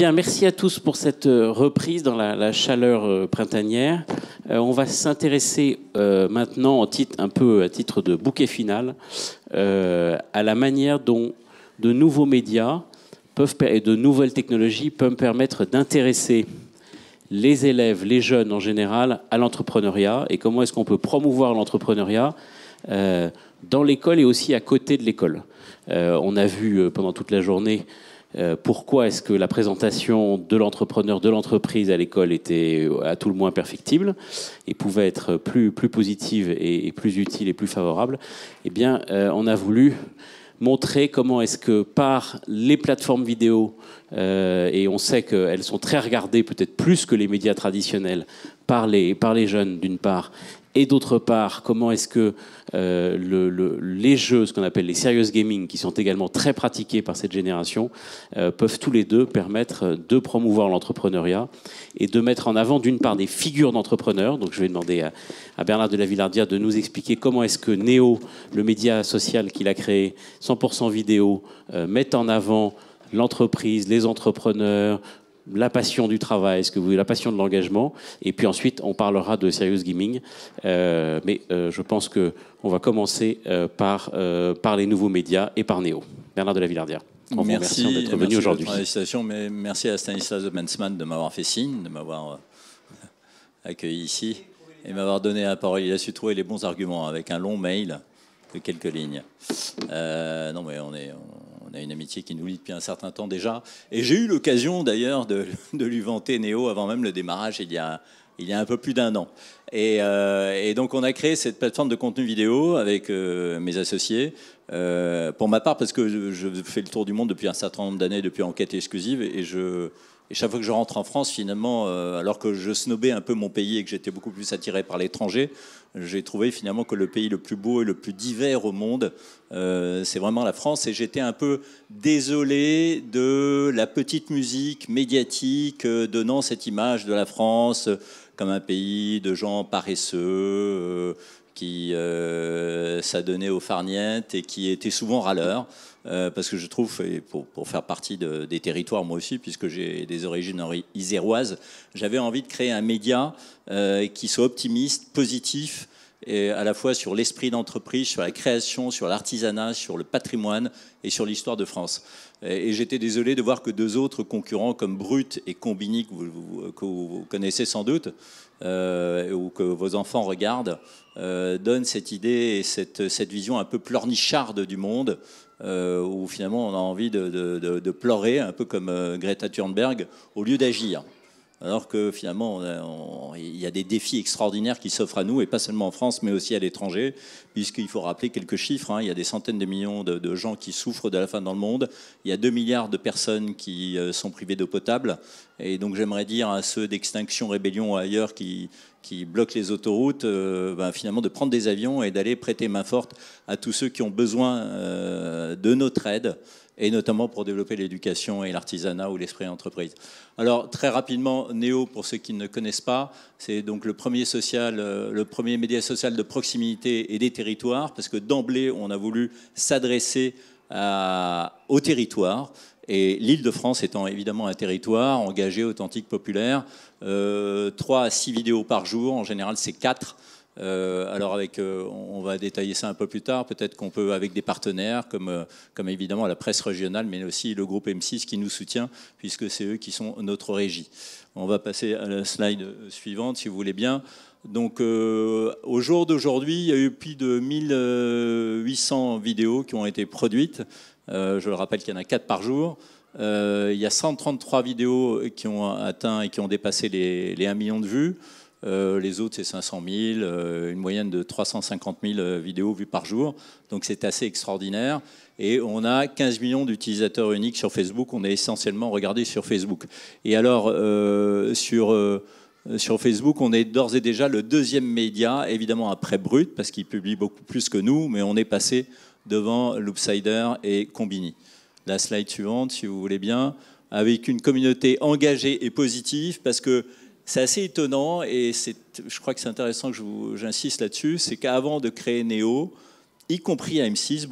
Bien, merci à tous pour cette euh, reprise dans la, chaleur euh, printanière. Euh, on va s'intéresser maintenant, titre, un peu à titre de bouquet final, à la manière dont de nouveaux médias peuvent, et de nouvelles technologies peuvent permettre d'intéresser les élèves, les jeunes en général, à l'entrepreneuriat et comment est-ce qu'on peut promouvoir l'entrepreneuriat dans l'école et aussi à côté de l'école. on a vu pendant toute la journée euh, pourquoi est-ce que la présentation de l'entrepreneur, de l'entreprise à l'école était euh, à tout le moins perfectible et pouvait être plus, positive et, plus utile et plus favorable Eh bien, euh, on a voulu montrer comment est-ce que par les plateformes vidéo, et on sait qu'elles sont très regardées, peut-être plus que les médias traditionnels, par par les jeunes d'une part, et d'autre part, comment est-ce que euh, les jeux, ce qu'on appelle les serious gaming, qui sont également très pratiqués par cette génération, euh, peuvent tous les deux permettre de promouvoir l'entrepreneuriat et de mettre en avant d'une part des figures d'entrepreneurs. Donc je vais demander à, Bernard de la Villardière de nous expliquer comment est-ce que Néo, le média social qu'il a créé, 100% vidéo, euh, met en avant l'entreprise, les entrepreneurs, la passion du travail, ce que vous la passion de l'engagement. Et puis ensuite, on parlera de serious gaming. Euh, mais euh, je pense que on va commencer euh, par, par les nouveaux médias et par Néo. Bernard de la Villardière. Merci d'être venu aujourd'hui. Merci à Stanislas Mensman de m'avoir fait signe, de m'avoir accueilli ici et m'avoir donné la parole. Il a su trouver les bons arguments avec un long mail de quelques lignes. non, mais on est on a une amitié qui nous lie depuis un certain temps déjà. Et j'ai eu l'occasion d'ailleurs de, lui vanter Néo avant même le démarrage, il y a, il un peu plus d'un an. Euh, et, donc on a créé cette plateforme de contenu vidéo avec euh, mes associés euh, pour ma part, parce que je, fais le tour du monde depuis un certain nombre d'années, depuis enquête exclusive, et, je, et chaque fois que je rentre en France, finalement, euh, alors que je snobais un peu mon pays et que j'étais beaucoup plus attiré par l'étranger, j'ai trouvé finalement que le pays le plus beau et le plus divers au monde, euh, c'est vraiment la France. Et j'étais un peu désolé de la petite musique médiatique donnant cette image de la France comme un pays de gens paresseux, qui euh, s'adonnait aux farniettes et qui était souvent râleur. Euh, parce que je trouve, pour, faire partie des territoires moi aussi, puisque j'ai des origines iséroises, j'avais envie de créer un média euh, qui soit optimiste, positif, et à la fois sur l'esprit d'entreprise, sur la création, sur l'artisanat, sur le patrimoine et sur l'histoire de France. Et, j'étais désolé de voir que deux autres concurrents comme Brut et Combini, que vous, connaissez sans doute, euh, ou que vos enfants regardent, euh, donnent cette idée et cette, vision un peu pleurnicharde du monde, euh, où finalement on a envie de, de, pleurer, un peu comme Greta Thunberg, au lieu d'agir alors que finalement, il y a des défis extraordinaires qui s'offrent à nous, et pas seulement en France, mais aussi à l'étranger, puisqu'il faut rappeler quelques chiffres. Hein. il y a des centaines de millions de, gens qui souffrent de la faim dans le monde. Il y a 2 milliards de personnes qui euh, sont privées d'eau potable. Et donc j'aimerais dire à ceux d'Extinction Rébellion ou ailleurs qui, qui bloquent les autoroutes, euh, ben, finalement de prendre des avions et d'aller prêter main forte à tous ceux qui ont besoin euh, de notre aide et notamment pour développer l'éducation et l'artisanat ou l'esprit d'entreprise. Alors très rapidement, Néo, pour ceux qui ne connaissent pas, c'est donc le premier, social, euh, le premier média social de proximité et des territoires, parce que d'emblée, on a voulu s'adresser au territoire. Et l'île de France étant évidemment un territoire engagé, authentique, populaire, euh, 3 à 6 vidéos par jour, en général c'est 4. Euh, alors avec, euh, on va détailler ça un peu plus tard, peut-être qu'on peut avec des partenaires comme, euh, évidemment la presse régionale, mais aussi le groupe M6 qui nous soutient, puisque c'est eux qui sont notre régie. On va passer à la slide suivante, si vous voulez bien. Donc au jour d'aujourd'hui, il y a eu plus de 1800 vidéos qui ont été produites. je le rappelle qu'il y en a 4 par jour. il y a 133 vidéos qui ont atteint et qui ont dépassé les, les 1 million de vues. Euh, les autres, c'est 500 000, euh, une moyenne de 350 000 euh, vidéos vues par jour. Donc c'est assez extraordinaire. Et on a 15 millions d'utilisateurs uniques sur Facebook. On est essentiellement regardé sur Facebook. Et alors, sur, sur Facebook, on est d'ores et déjà le deuxième média, évidemment après Brut, parce qu'il publie beaucoup plus que nous, mais on est passé devant Loopsider et Combini. La slide suivante, si vous voulez bien, avec une communauté engagée et positive, parce que c'est assez étonnant et je crois que c'est intéressant que j'insiste là-dessus, c'est qu'avant de créer Neo, y compris à M6,